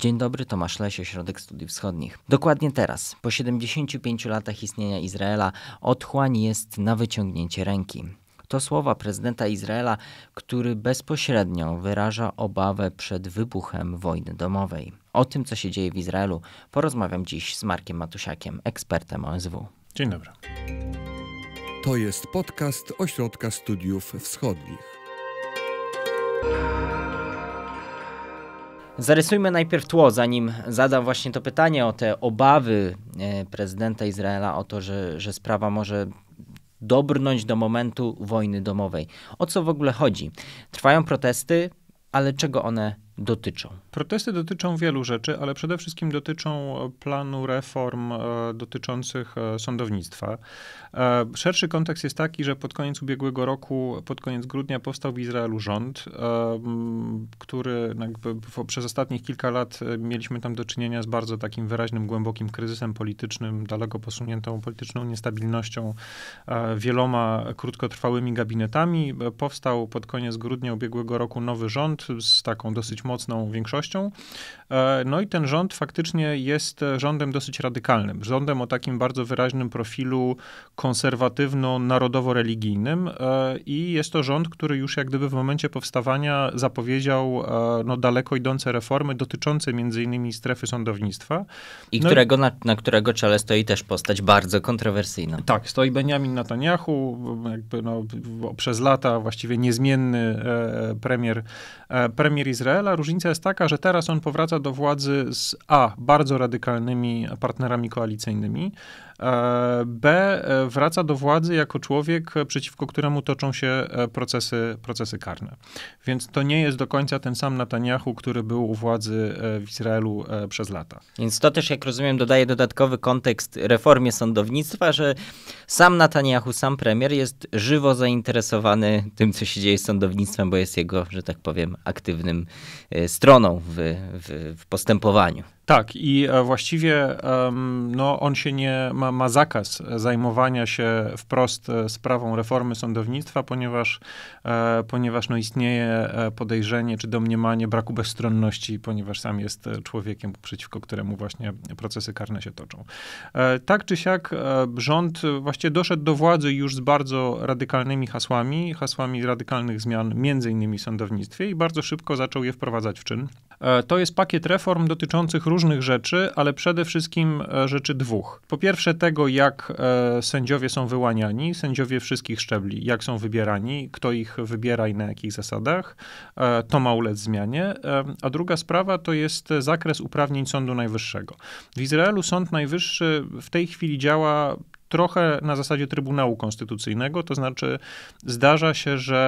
Dzień dobry, Tomasz Lesie, Środek Studiów Wschodnich. Dokładnie teraz, po 75 latach istnienia Izraela, otchłań jest na wyciągnięcie ręki. To słowa prezydenta Izraela, który bezpośrednio wyraża obawę przed wybuchem wojny domowej. O tym, co się dzieje w Izraelu, porozmawiam dziś z Markiem Matusiakiem, ekspertem OSW. Dzień dobry. To jest podcast Ośrodka Studiów Wschodnich. Zarysujmy najpierw tło, zanim zadam właśnie to pytanie o te obawy e, prezydenta Izraela o to, że, że sprawa może dobrnąć do momentu wojny domowej. O co w ogóle chodzi? Trwają protesty, ale czego one dotyczą? Protesty dotyczą wielu rzeczy, ale przede wszystkim dotyczą e, planu reform e, dotyczących e, sądownictwa. Szerszy kontekst jest taki, że pod koniec ubiegłego roku, pod koniec grudnia powstał w Izraelu rząd, który przez ostatnich kilka lat mieliśmy tam do czynienia z bardzo takim wyraźnym, głębokim kryzysem politycznym, daleko posuniętą polityczną niestabilnością, wieloma krótkotrwałymi gabinetami. Powstał pod koniec grudnia ubiegłego roku nowy rząd z taką dosyć mocną większością większością. E, no i ten rząd faktycznie jest e, rządem dosyć radykalnym, rządem o takim bardzo wyraźnym profilu konserwatywno-narodowo-religijnym e, i jest to rząd, który już jak gdyby w momencie powstawania zapowiedział no, daleko idące reformy dotyczące między innymi strefy sądownictwa. I no którego, na, na, którego czele stoi też postać bardzo kontrowersyjna. Tak, stoi Benjamin Netanyahu, jakby no, przez lata właściwie niezmienny premier, premier Izraela. Różnica jest taka, że teraz on powraca do władzy z A bardzo radykalnymi partnerami koalicyjnymi, E, B e, wraca do władzy jako człowiek, e, przeciwko któremu toczą się procesy, procesy karne. Więc to nie jest do końca ten sam Netanyahu, który był u władzy w Izraelu przez lata. Więc to też, jak rozumiem, dodaje dodatkowy kontekst reformie sądownictwa, że sam Netanyahu, sam premier jest żywo zainteresowany tym, co się dzieje z sądownictwem, bo jest jego, że tak powiem, aktywnym stroną w, w, w postępowaniu. Tak, i e, właściwie no, on się nie ma, ma zakaz zajmowania się wprost e, sprawą reformy sądownictwa, ponieważ, e, ponieważ no, istnieje podejrzenie czy domniemanie braku bezstronności, ponieważ sam jest człowiekiem, przeciwko któremu właśnie procesy karne się toczą. Tak czy siak, rząd właśnie doszedł do władzy już z bardzo radykalnymi hasłami, hasłami radykalnych zmian, między innymi w sądownictwie, i bardzo szybko zaczął je wprowadzać w czyn. E, to jest pakiet reform dotyczących różnych rzeczy, ale przede wszystkim e, rzeczy dwóch. Po pierwsze tego, jak e, sędziowie są wyłaniani, sędziowie wszystkich szczebli, jak są wybierani, kto ich wybiera i na jakich zasadach. To ma ulec zmianie. A druga sprawa to jest zakres uprawnień Sądu Najwyższego. W Izraelu Sąd Najwyższy w tej chwili działa trochę na zasadzie Trybunału Konstytucyjnego, to znaczy zdarza się, że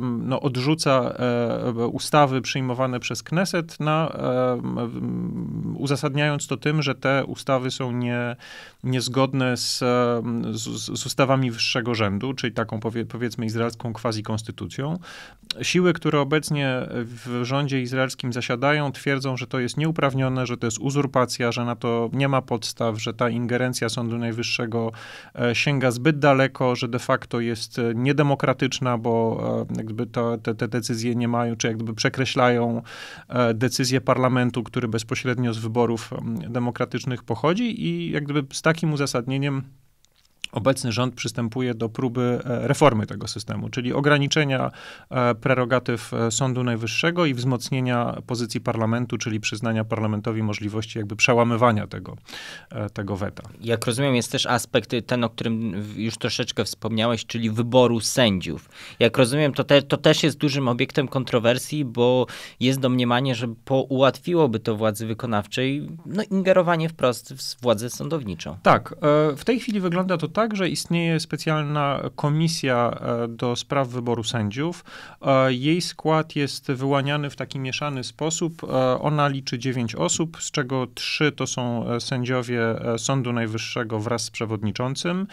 no, odrzuca e, ustawy przyjmowane przez Kneset, na, uzasadniając to tym, że te ustawy są nie, niezgodne z, z, z ustawami wyższego rzędu, czyli taką powie, powiedzmy izraelską quasi-konstytucją. Siły, które obecnie w rządzie izraelskim zasiadają, twierdzą, że to jest nieuprawnione, że to jest uzurpacja, że na to nie ma podstaw, że ta ingerencja Sądu Najwyższego Najwyższego e, sięga zbyt daleko, że de facto jest e, niedemokratyczna, bo e, jakby to, te, te decyzje nie mają, czy jakby przekreślają decyzję parlamentu, który bezpośrednio z wyborów mm, demokratycznych pochodzi i jakby z takim uzasadnieniem obecny rząd przystępuje do próby e, reformy tego systemu, czyli ograniczenia e, prerogatyw e, Sądu Najwyższego i wzmocnienia pozycji parlamentu, czyli przyznania parlamentowi możliwości jakby przełamywania tego, tego weta. Jak rozumiem, jest też aspekt y, ten, o którym już troszeczkę wspomniałeś, czyli wyboru sędziów. Jak rozumiem, to, te, to też jest dużym obiektem kontrowersji, bo jest domniemanie, że po, ułatwiłoby to władzy wykonawczej no, ingerowanie wprost w władzę sądowniczą. Tak. W tej chwili wygląda to tak, także istnieje specjalna komisja e, do spraw wyboru sędziów. E, jej skład jest wyłaniany w taki mieszany sposób. E, ona liczy 9 osób, z czego 3 to są sędziowie Sądu Najwyższego wraz z przewodniczącym.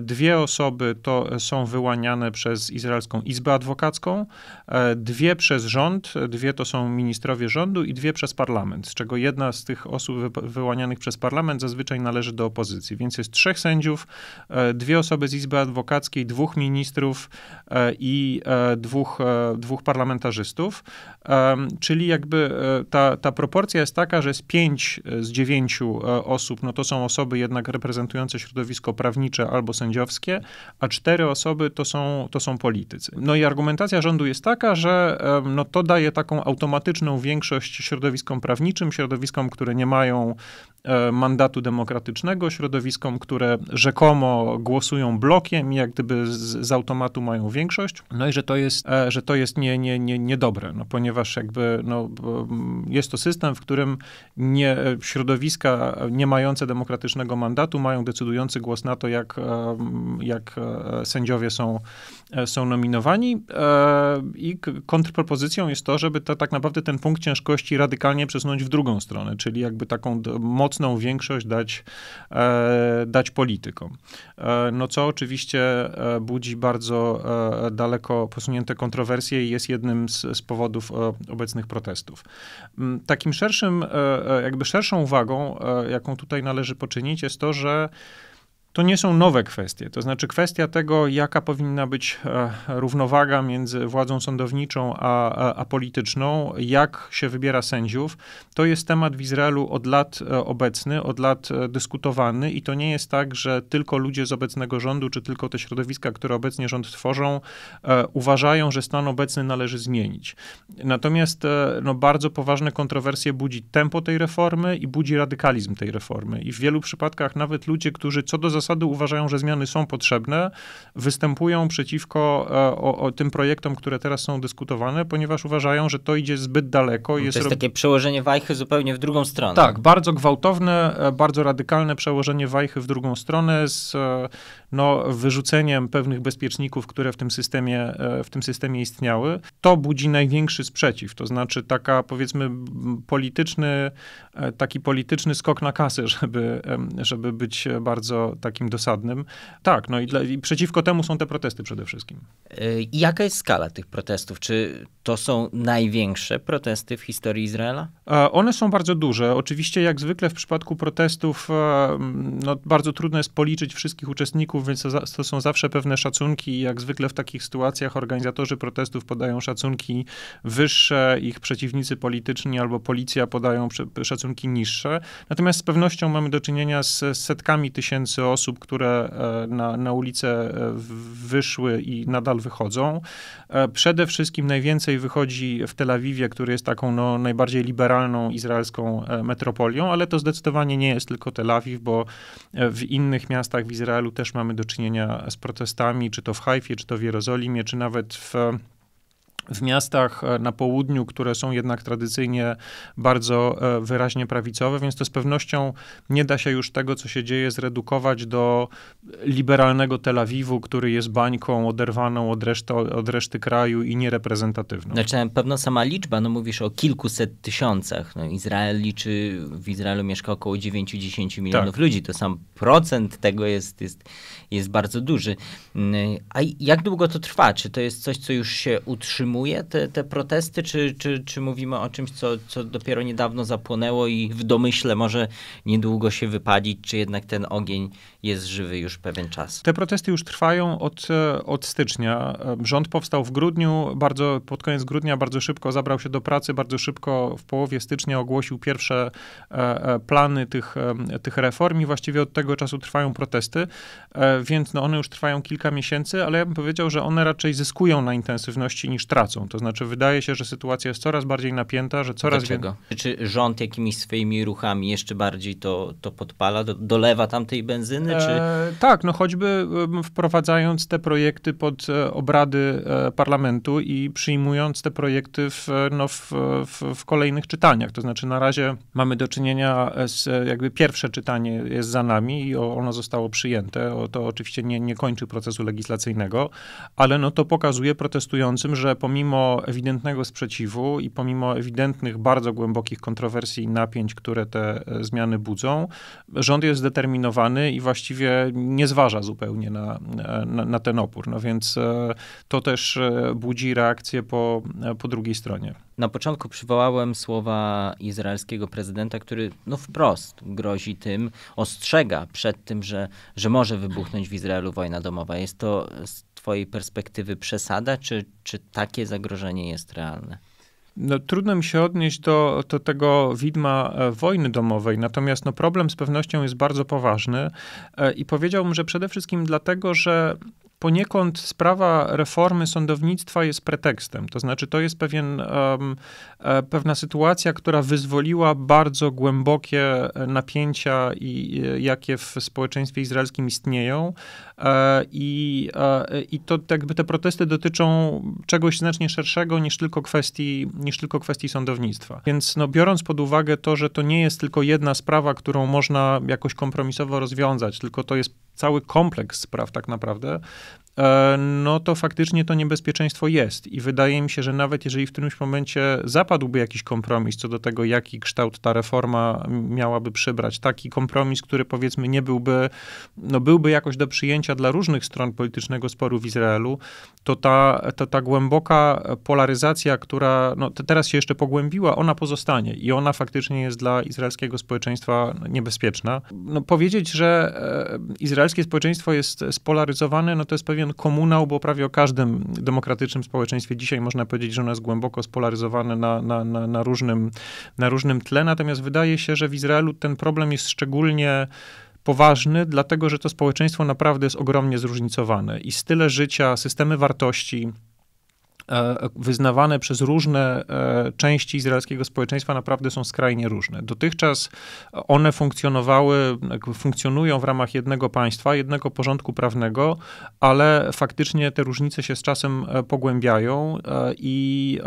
Dwie osoby to są wyłaniane przez Izraelską Izbę Adwokacką, dwie przez rząd, dwie to są ministrowie rządu i dwie przez parlament, z czego jedna z tych osób wyłanianych przez parlament zazwyczaj należy do opozycji. Więc jest trzech sędziów, E, dwie osoby z Izby Adwokackiej, dwóch ministrów e, i e, dwóch, dwóch parlamentarzystów. Czyli jakby ta, ta proporcja jest taka, że z pięć z dziewięciu osób, no to są osoby jednak reprezentujące środowisko prawnicze albo sędziowskie, a cztery osoby to są, to są politycy. No i argumentacja rządu jest taka, że no to daje taką automatyczną większość środowiskom prawniczym, środowiskom, które nie mają mandatu demokratycznego, środowiskom, które rzekomo głosują blokiem i jak gdyby z, z automatu mają większość, no i że to jest, e, że to jest nie, nie, nie, niedobre, no ponieważ jakby no, jest to system, w którym nie, e, środowiska nie mające demokratycznego mandatu mają decydujący głos na to, jak, e, jak sędziowie są, są nominowani i kontrpropozycją jest to, żeby to, tak naprawdę ten punkt ciężkości radykalnie przesunąć w drugą stronę, czyli jakby taką mocną większość dać, dać politykom. E, no co oczywiście e, budzi bardzo e, daleko posunięte kontrowersje i jest jednym z, z powodów obecnych protestów. Mm, takim szerszym, jakby szerszą uwagą, jaką tutaj należy poczynić, jest to, że to nie są nowe kwestie. To znaczy kwestia tego, jaka powinna być e, równowaga między władzą sądowniczą a, a, a, polityczną, jak się wybiera sędziów, to jest temat w Izraelu od lat e, obecny, od lat e, dyskutowany i to nie jest tak, że tylko ludzie z obecnego rządu, czy tylko te środowiska, które obecnie rząd tworzą, uważają, że stan obecny należy zmienić. Natomiast no, bardzo poważne kontrowersje budzi tempo tej reformy i budzi radykalizm tej reformy. I w wielu przypadkach nawet ludzie, którzy co do zasady zasady uważają, że zmiany są potrzebne, występują przeciwko e, o, o tym projektom, które teraz są dyskutowane, ponieważ uważają, że to idzie zbyt daleko. To jest, jest takie przełożenie wajchy zupełnie w drugą stronę. Tak, bardzo gwałtowne, e, bardzo radykalne przełożenie wajchy w drugą stronę z e, no, wyrzuceniem pewnych bezpieczników, które w tym systemie, e, w tym systemie istniały, to budzi największy sprzeciw. To znaczy taka, powiedzmy, polityczny, e, taki polityczny skok na kasę, żeby, żeby być bardzo takim dosadnym. Tak, no i, dla, i przeciwko temu są te protesty przede wszystkim. E, jaka jest skala tych protestów? Czy to są największe protesty w historii Izraela? One są bardzo duże. Oczywiście, jak zwykle w przypadku protestów, no, bardzo trudno jest policzyć wszystkich uczestników, uczestników, więc to, to są zawsze pewne szacunki i jak zwykle w takich sytuacjach organizatorzy protestów podają szacunki wyższe, ich przeciwnicy polityczni albo policja podają szacunki niższe. Natomiast z pewnością mamy do czynienia z setkami tysięcy osób, które e, na, na ulicę e, wyszły i nadal wychodzą. E, przede wszystkim najwięcej wychodzi w Tel Awiwie, który jest taką no, najbardziej liberalną izraelską metropolią, ale to zdecydowanie nie jest tylko Tel Awiw, bo w innych miastach w Izraelu też mamy mamy do czynienia z protestami, czy to w Hajfie, czy to w Jerozolimie, czy nawet w w miastach e, na południu, które są jednak tradycyjnie bardzo e, wyraźnie prawicowe, więc to z pewnością nie da się już tego, co się dzieje, zredukować do liberalnego Tel Awiwu, który jest bańką oderwaną od reszty, od reszty kraju i niereprezentatywną. Znaczy na pewno sama liczba, no mówisz o kilkuset tysiącach. No, Izrael liczy, w Izraelu mieszka około 9-10 milionów tak. ludzi. To sam procent tego jest, jest, jest bardzo duży. Mm, a jak długo to trwa? Czy to jest coś, co już się utrzymuje? te, te protesty, czy, czy, czy mówimy o czymś, co, co dopiero niedawno zapłonęło i w domyśle może niedługo się wypalić, czy jednak ten ogień jest żywy już pewien czas? Te protesty już trwają od, od stycznia. Rząd powstał w grudniu, bardzo pod koniec grudnia bardzo szybko zabrał się do pracy, bardzo szybko w połowie stycznia ogłosił pierwsze e, e, plany tych, e, tych reform i właściwie od tego czasu trwają protesty, więc no one już trwają kilka miesięcy, ale ja bym powiedział, że one raczej zyskują na intensywności niż tracą. To znaczy, wydaje się, że sytuacja jest coraz bardziej napięta, że coraz więcej. Czy rząd jakimiś swoimi ruchami jeszcze bardziej to, to podpala, do, dolewa tamtej benzyny? Czy... E, tak, no choćby wprowadzając te projekty pod e, obrady e, parlamentu i przyjmując te projekty w, e, no, w, w, w kolejnych czytaniach. To znaczy, na razie mamy do czynienia z jakby pierwsze czytanie jest za nami i ono zostało przyjęte. O, to oczywiście nie, nie kończy procesu legislacyjnego, ale no to pokazuje protestującym, że pomimo pomimo ewidentnego sprzeciwu i pomimo ewidentnych, bardzo głębokich kontrowersji i napięć, które te e, zmiany budzą, rząd jest zdeterminowany i właściwie nie zważa zupełnie na, na, na ten opór. No więc e, to też e, budzi reakcję po, po drugiej stronie. Na początku przywołałem słowa izraelskiego prezydenta, który no wprost grozi tym, ostrzega przed tym, że, że może wybuchnąć w Izraelu wojna domowa. Jest to Twojej perspektywy przesada, czy, czy takie zagrożenie jest realne? No, trudno mi się odnieść do, do tego widma e, wojny domowej, natomiast no, problem z pewnością jest bardzo poważny e, i powiedziałbym, że przede wszystkim dlatego, że poniekąd sprawa reformy sądownictwa jest pretekstem. To znaczy, to jest pewien, e, pewna sytuacja, która wyzwoliła bardzo głębokie e, napięcia, i, e, jakie w społeczeństwie izraelskim istnieją. I, i to jakby te protesty dotyczą czegoś znacznie szerszego niż tylko kwestii, niż tylko kwestii sądownictwa. Więc no, biorąc pod uwagę to, że to nie jest tylko jedna sprawa, którą można jakoś kompromisowo rozwiązać, tylko to jest cały kompleks spraw tak naprawdę, E, no to faktycznie to niebezpieczeństwo jest. I wydaje mi się, że nawet jeżeli w którymś momencie zapadłby jakiś kompromis co do tego, jaki kształt ta reforma miałaby przybrać, taki kompromis, który powiedzmy nie byłby, no byłby jakoś do przyjęcia dla różnych stron politycznego sporu w Izraelu, to ta, to ta głęboka polaryzacja, która no, teraz się jeszcze pogłębiła, ona pozostanie i ona faktycznie jest dla izraelskiego społeczeństwa no, niebezpieczna. No, powiedzieć, że e, izraelskie społeczeństwo jest spolaryzowane, no to jest pewien fenomen komunał, bo prawie o każdym demokratycznym społeczeństwie dzisiaj można powiedzieć, że ono jest głęboko spolaryzowane na, na, na, na, różnym, na różnym tle. Natomiast wydaje się, że w Izraelu ten problem jest szczególnie poważny, dlatego że to społeczeństwo naprawdę jest ogromnie zróżnicowane i style życia, systemy wartości, E, wyznawane przez różne e, części izraelskiego społeczeństwa naprawdę są skrajnie różne. Dotychczas one funkcjonowały, funkcjonują w ramach jednego państwa, jednego porządku prawnego, ale faktycznie te różnice się z czasem e, pogłębiają i,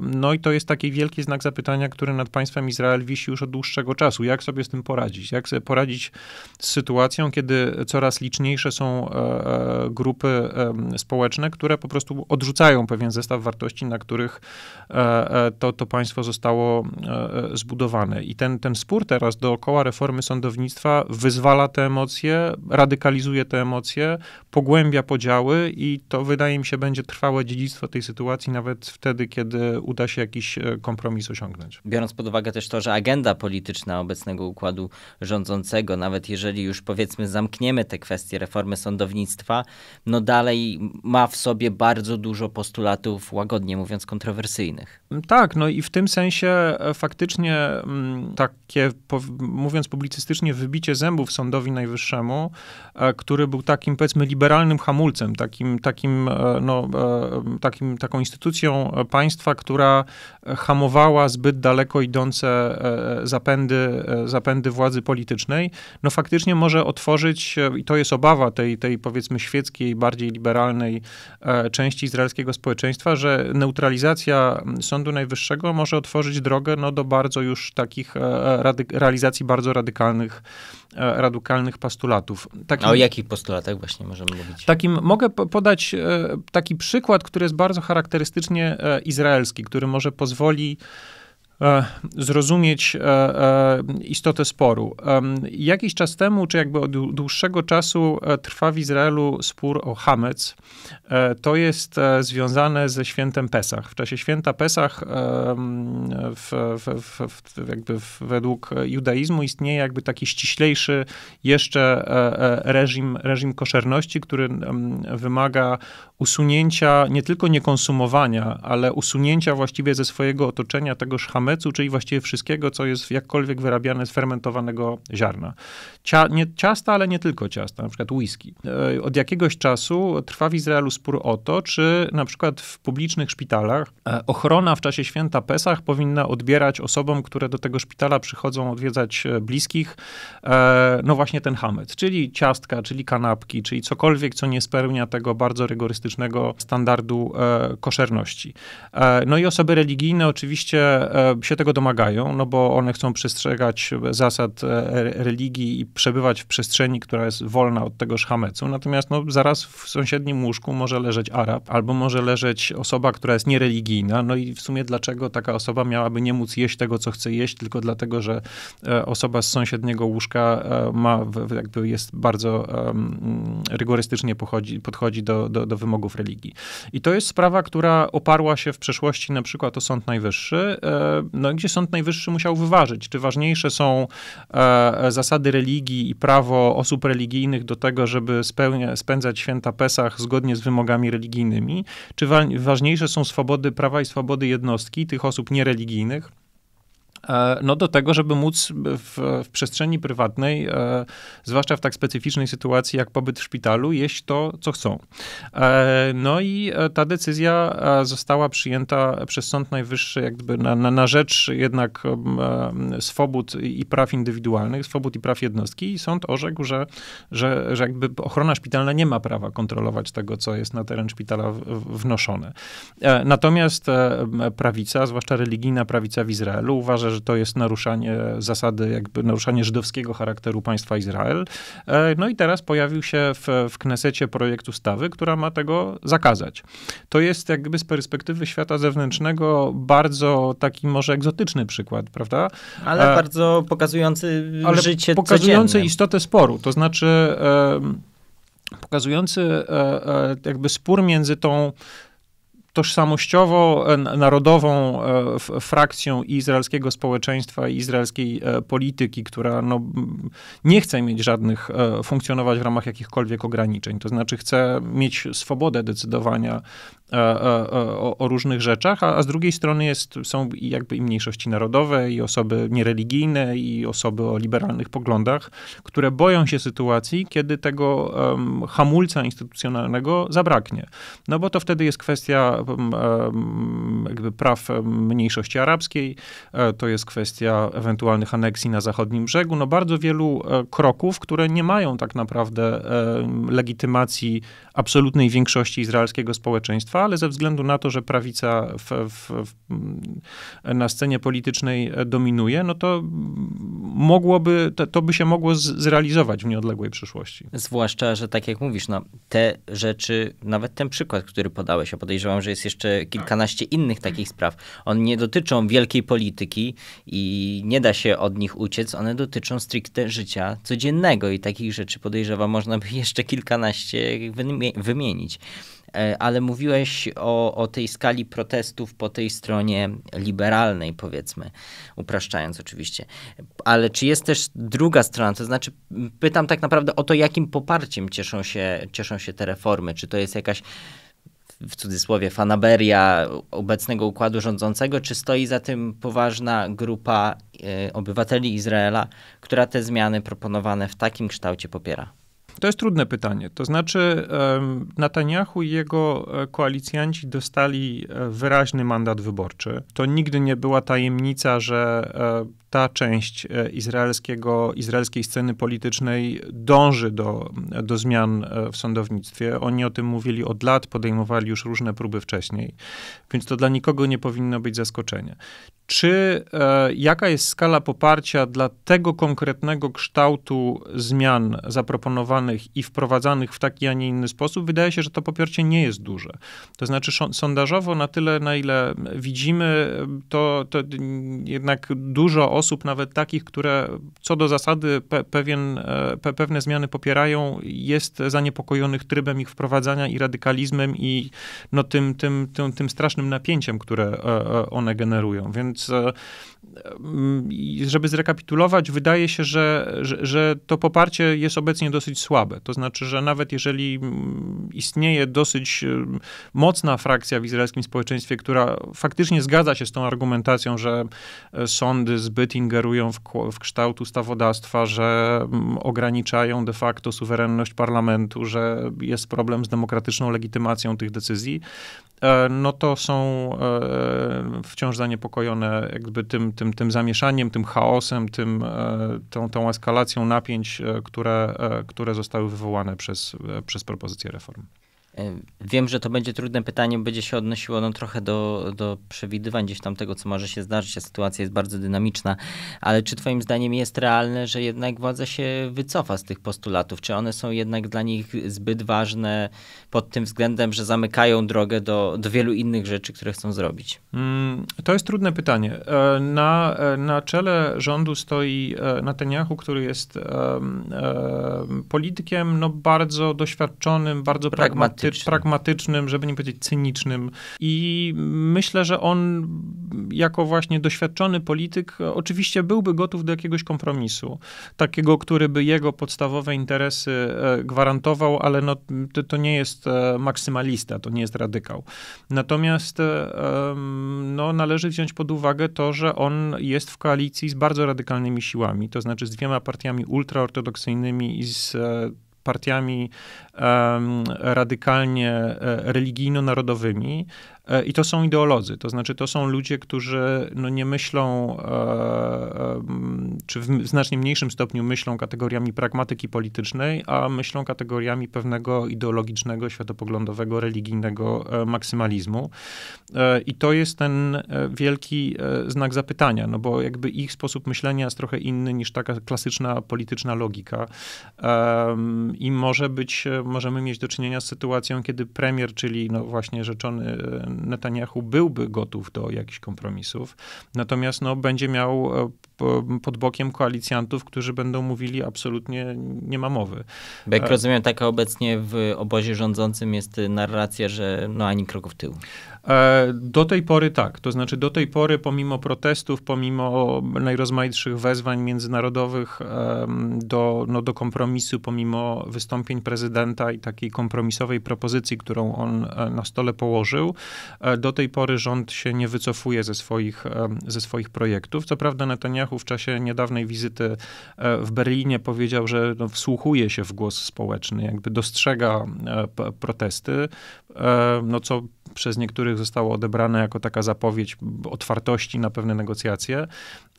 no i to jest taki wielki znak zapytania, który nad państwem Izrael wisi już od dłuższego czasu. Jak sobie z tym poradzić? Jak sobie poradzić z sytuacją, kiedy coraz liczniejsze są grupy społeczne, które po prostu odrzucają pewien zestaw zestaw wartości, na których e, e, to, to państwo zostało e, zbudowane. I ten, ten spór teraz dookoła reformy sądownictwa wyzwala te emocje, radykalizuje te emocje, pogłębia podziały i to wydaje mi się będzie trwałe dziedzictwo tej sytuacji nawet wtedy, kiedy uda się jakiś kompromis osiągnąć. Biorąc pod uwagę też to, że agenda polityczna obecnego układu rządzącego, nawet jeżeli już powiedzmy zamkniemy te kwestie reformy sądownictwa, no dalej ma w sobie bardzo dużo postulatów łagodnie mówiąc, kontrowersyjnych. Mm, tak, no i w tym sensie e, faktycznie mm, takie, mówiąc publicystycznie, wybicie zębów Sądowi Najwyższemu, e, który był takim, powiedzmy, liberalnym hamulcem, takim, takim, e, no, takim, taką instytucją państwa, która hamowała zbyt daleko idące zapędy, zapędy władzy politycznej, no faktycznie może otworzyć, i to jest obawa tej, tej powiedzmy świeckiej, bardziej liberalnej części izraelskiego społeczeństwa, Państwa, że neutralizacja Sądu Najwyższego może otworzyć drogę no, do bardzo już takich e, e, realizacji bardzo radykalnych, e, radykalnych postulatów. Takim, A o jakich postulatach właśnie możemy mówić? Takim, mogę podać taki przykład, który jest bardzo charakterystycznie izraelski, który może pozwoli E, zrozumieć e, e, istotę sporu. Jakiś czas temu, czy jakby od dłuższego czasu trwa w Izraelu spór o Hamec. To jest związane ze świętem Pesach. W czasie święta Pesach w, w, w, jakby według judaizmu istnieje jakby taki ściślejszy jeszcze reżim, reżim koszerności, który wymaga usunięcia nie tylko niekonsumowania, ale usunięcia właściwie ze swojego otoczenia tego szchamecu, czyli właściwie wszystkiego, co jest jakkolwiek wyrabiane z fermentowanego ziarna. Cia, nie, ciasta, ale nie tylko ciasta, na przykład whisky. E, od jakiegoś czasu trwa w Izraelu spór o to, czy na przykład w publicznych szpitalach e, ochrona w czasie święta Pesach powinna odbierać osobom, które do tego szpitala przychodzą odwiedzać e, bliskich, no właśnie ten hamet, czyli ciastka, czyli kanapki, czyli cokolwiek, co nie spełnia tego bardzo rygorystycznego holistycznego standardu e, koszerności. E, no i osoby religijne oczywiście e, się tego domagają, no bo one chcą przestrzegać zasad religii i przebywać w przestrzeni, która jest wolna od tego szchamecu. Natomiast no, zaraz w sąsiednim łóżku może leżeć Arab, albo może leżeć osoba, która jest niereligijna. No i w sumie dlaczego taka osoba miałaby nie móc jeść tego, co chce jeść, tylko dlatego, że osoba z sąsiedniego łóżka ma, jakby jest bardzo mm, rygorystycznie pochodzi, podchodzi do, do, do wymogów religii. I to jest sprawa, która oparła się w przeszłości na przykład o Sąd Najwyższy, e, no, gdzie Sąd Najwyższy musiał wyważyć, czy ważniejsze są e, zasady religii i prawo osób religijnych do tego, żeby spełnia, spędzać święta Pesach zgodnie z wymogami religijnymi, czy wa ważniejsze są swobody prawa i swobody jednostki, tych osób niereligijnych, E, no do tego, żeby móc w, w przestrzeni prywatnej, e, zwłaszcza w tak specyficznej sytuacji jak pobyt w szpitalu, jeść to, co chcą. E, no i ta decyzja została przyjęta przez Sąd Najwyższy jakby na, na, na rzecz jednak swobód i praw indywidualnych, swobód i praw jednostki i sąd orzekł, że, że, że jakby ochrona szpitalna nie ma prawa kontrolować tego, co jest na teren szpitala wnoszone. Natomiast prawica, zwłaszcza religijna prawica w Izraelu uważa, że to jest naruszanie zasady, jakby naruszanie żydowskiego charakteru państwa Izrael. E, no i teraz pojawił się w, w Knesecie projekt ustawy, która ma tego zakazać. To jest jakby z perspektywy świata zewnętrznego bardzo taki może egzotyczny przykład, prawda? Ale e, bardzo pokazujący ale życie pokazujący istotę sporu. To znaczy pokazujący e, jakby spór między tą tożsamościowo e, narodową e, frakcją izraelskiego społeczeństwa i izraelskiej e, polityki, która no, nie chce mieć żadnych, funkcjonować w ramach jakichkolwiek ograniczeń. To znaczy chce mieć swobodę decydowania o, o różnych rzeczach, a, a, z drugiej strony jest, są jakby i mniejszości narodowe, i osoby niereligijne, i osoby o liberalnych poglądach, które boją się sytuacji, kiedy tego um, hamulca instytucjonalnego zabraknie. No bo to wtedy jest kwestia jakby praw mniejszości arabskiej, e, to jest kwestia ewentualnych aneksji na zachodnim brzegu. No bardzo wielu e, kroków, które nie mają tak naprawdę legitymacji absolutnej większości izraelskiego społeczeństwa, ale ze względu na to, że prawica w, w, w, na scenie politycznej e, dominuje, no to mogłoby, to, to by się mogło zrealizować w nieodległej przyszłości. Zwłaszcza, że tak jak mówisz, no, te rzeczy, nawet ten przykład, który podałeś, ja podejrzewam, że jest jest jeszcze tak. kilkanaście innych takich spraw. One nie dotyczą wielkiej polityki i nie da się od nich uciec. One dotyczą stricte życia codziennego i takich rzeczy podejrzewam można by jeszcze kilkanaście wymienić e, ale mówiłeś o, o tej skali protestów po tej stronie liberalnej, powiedzmy, upraszczając oczywiście. Ale czy jest też druga strona? To znaczy, pytam tak naprawdę o to, jakim poparciem cieszą się, cieszą się te reformy. Czy to jest jakaś w cudzysłowie fanaberia obecnego układu rządzącego, czy stoi za tym poważna grupa e, obywateli Izraela, która te zmiany proponowane w takim kształcie popiera? To jest trudne pytanie. To znaczy, Netanyahu i jego e, koalicjanci dostali e, wyraźny mandat wyborczy. To nigdy nie była tajemnica, że ta część e, izraelskiego, izraelskiej sceny politycznej dąży do, do zmian e, w sądownictwie. Oni o tym mówili od lat, podejmowali już różne próby wcześniej, więc to dla nikogo nie powinno być zaskoczenie. Czy e, jaka jest skala poparcia dla tego konkretnego kształtu zmian zaproponowanych i wprowadzanych w taki, a nie inny sposób? Wydaje się, że to poparcie nie jest duże. To znaczy, sondażowo na tyle, na ile widzimy, to, to jednak dużo osób, osób, nawet takich, które co do zasady pe, pewien, e, pe, pewne zmiany popierają, jest zaniepokojonych trybem ich wprowadzania i radykalizmem i no, tym, tym, tym, tym strasznym napięciem, które e, e, one generują. Więc mm, żeby zrekapitulować, wydaje się, że, że, że, to poparcie jest obecnie dosyć słabe. To znaczy, że nawet jeżeli mm, istnieje dosyć mocna frakcja w izraelskim społeczeństwie, która faktycznie zgadza się z tą argumentacją, że sądy zbyt zbyt ingerują w, w kształt ustawodawstwa, że mm, ograniczają de facto suwerenność parlamentu, że jest problem z demokratyczną legitymacją tych decyzji, e, no to są e, wciąż zaniepokojone jakby tym, tym, tym zamieszaniem, tym chaosem, tym, e, tą, tą eskalacją napięć, które, które zostały wywołane przez, przez propozycję reform. Wiem, że to będzie trudne pytanie, będzie się odnosiło no, trochę do, do przewidywań gdzieś tam tego, co może się zdarzyć, a sytuacja jest bardzo dynamiczna, ale czy twoim zdaniem jest realne, że jednak władza się wycofa z tych postulatów? Czy one są jednak dla nich zbyt ważne pod tym względem, że zamykają drogę do, do wielu innych rzeczy, które chcą zrobić? Mm, to jest trudne pytanie. E, na, e, na czele rządu stoi e, Netanyahu, który jest politykiem no, bardzo doświadczonym, bardzo pragmatycznym pragmatycznym. pragmatycznym, żeby nie powiedzieć cynicznym. I myślę, że on jako właśnie doświadczony polityk oczywiście byłby gotów do jakiegoś kompromisu, takiego, który by jego podstawowe interesy e, gwarantował, ale no, to, to nie jest e, maksymalista, to nie jest radykał. Natomiast e, no, należy wziąć pod uwagę to, że on jest w koalicji z bardzo radykalnymi siłami, to znaczy z dwiema partiami ultraortodoksyjnymi i z partiami radykalnie e, religijno-narodowymi, E, I to są ideolodzy, to znaczy to są ludzie, którzy no, nie myślą, e, e, czy w znacznie mniejszym stopniu myślą kategoriami pragmatyki politycznej, a myślą kategoriami pewnego ideologicznego, światopoglądowego, religijnego maksymalizmu. I to jest ten wielki znak zapytania, no bo jakby ich sposób myślenia jest trochę inny niż taka klasyczna polityczna logika. I może być, możemy mieć do czynienia z sytuacją, kiedy premier, czyli no właśnie rzeczony Netanyahu byłby gotów do jakichś kompromisów, natomiast no, będzie miał e, pod bokiem koalicjantów, którzy będą mówili absolutnie nie ma mowy. Bo jak rozumiem, taka obecnie w obozie rządzącym jest y, narracja, że no ani kroku w tył. E, do tej pory tak. To znaczy do tej pory pomimo protestów, pomimo najrozmaitszych wezwań międzynarodowych do, no, do kompromisu, pomimo wystąpień prezydenta i takiej kompromisowej propozycji, którą on e, na stole położył, e, do tej pory rząd się nie wycofuje ze swoich, ze swoich projektów. Co prawda Netanyahu Netanyahu w czasie niedawnej wizyty e, w Berlinie powiedział, że no, wsłuchuje się w głos społeczny, jakby dostrzega e, protesty, e, no co przez niektórych zostało odebrane jako taka zapowiedź otwartości na pewne negocjacje.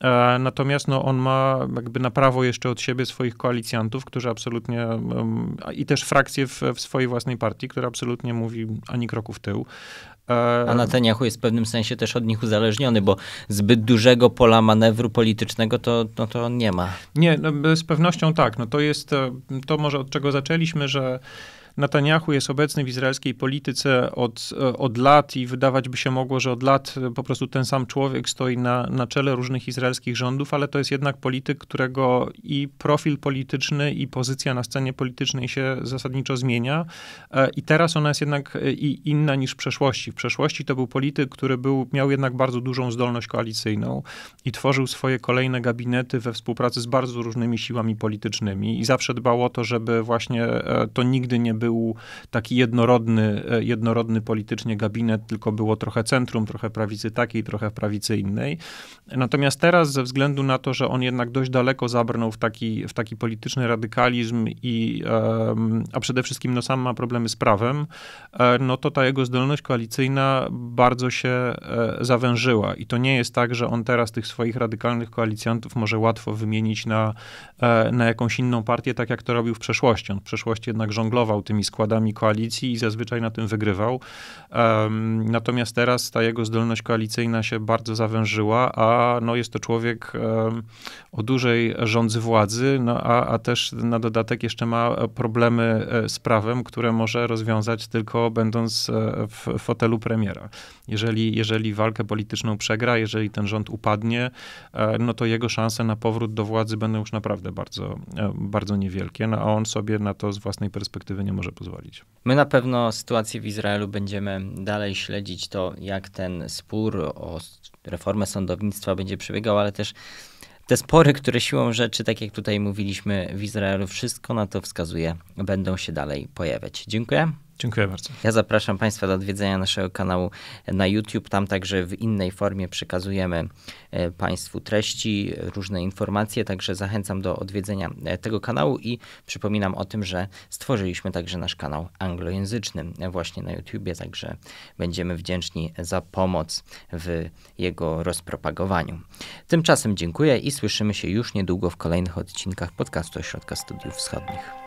E, natomiast no, on ma jakby na prawo jeszcze od siebie swoich koalicjantów, którzy absolutnie i też frakcję w, w swojej własnej partii, która absolutnie mówi ani kroku w tył. E, a Netanyahu jest w pewnym sensie też od nich uzależniony, bo zbyt dużego pola manewru politycznego to, no to on nie ma. Nie, no, z pewnością tak. No to jest, e, to może od czego zaczęliśmy, że Netanyahu jest obecny w izraelskiej polityce od, e, od lat i wydawać by się mogło, że od lat e, po prostu ten sam człowiek stoi na, na czele różnych izraelskich rządów, ale to jest jednak polityk, którego i profil polityczny, i pozycja na scenie politycznej się zasadniczo zmienia. E, I teraz ona jest jednak i inna niż w przeszłości. W przeszłości to był polityk, który był, miał jednak bardzo dużą zdolność koalicyjną i tworzył swoje kolejne gabinety we współpracy z bardzo różnymi siłami politycznymi i zawsze dbał o to, żeby właśnie to nigdy nie było był taki jednorodny, e, jednorodny politycznie gabinet, tylko było trochę centrum, trochę prawicy takiej, trochę prawicy innej. Natomiast teraz ze względu na to, że on jednak dość daleko zabrnął w taki, w taki polityczny radykalizm i, a przede wszystkim no sam ma problemy z prawem, e, no to ta jego zdolność koalicyjna bardzo się e, zawężyła. I to nie jest tak, że on teraz tych swoich radykalnych koalicjantów może łatwo wymienić na, na jakąś inną partię, tak jak to robił w przeszłości. On w przeszłości jednak żonglował tymi tymi składami koalicji i zazwyczaj na tym wygrywał. Um, natomiast teraz ta jego zdolność koalicyjna się bardzo zawężyła, a no jest to człowiek um, o dużej rządzy władzy, no a, a też na dodatek jeszcze ma problemy e, z prawem, które może rozwiązać tylko będąc e, w fotelu premiera. Jeżeli, jeżeli walkę polityczną przegra, jeżeli ten rząd upadnie, e, no to jego szanse na powrót do władzy będą już naprawdę bardzo, bardzo niewielkie, no a on sobie na to z własnej perspektywy nie może może pozwolić. My na pewno sytuację w Izraelu będziemy dalej śledzić to, jak ten spór o reformę sądownictwa będzie przebiegał, ale też te spory, które siłą rzeczy, tak jak tutaj mówiliśmy w Izraelu, wszystko na to wskazuje, będą się dalej pojawiać. Dziękuję. Dziękuję bardzo. Ja zapraszam Państwa do odwiedzenia naszego kanału na YouTube. Tam także w innej formie przekazujemy e, Państwu treści, różne informacje, także zachęcam do odwiedzenia e, tego kanału i przypominam o tym, że stworzyliśmy także nasz kanał anglojęzyczny właśnie na YouTubie, także będziemy wdzięczni za pomoc w jego rozpropagowaniu. Tymczasem dziękuję i słyszymy się już niedługo w kolejnych odcinkach podcastu Ośrodka Studiów Wschodnich.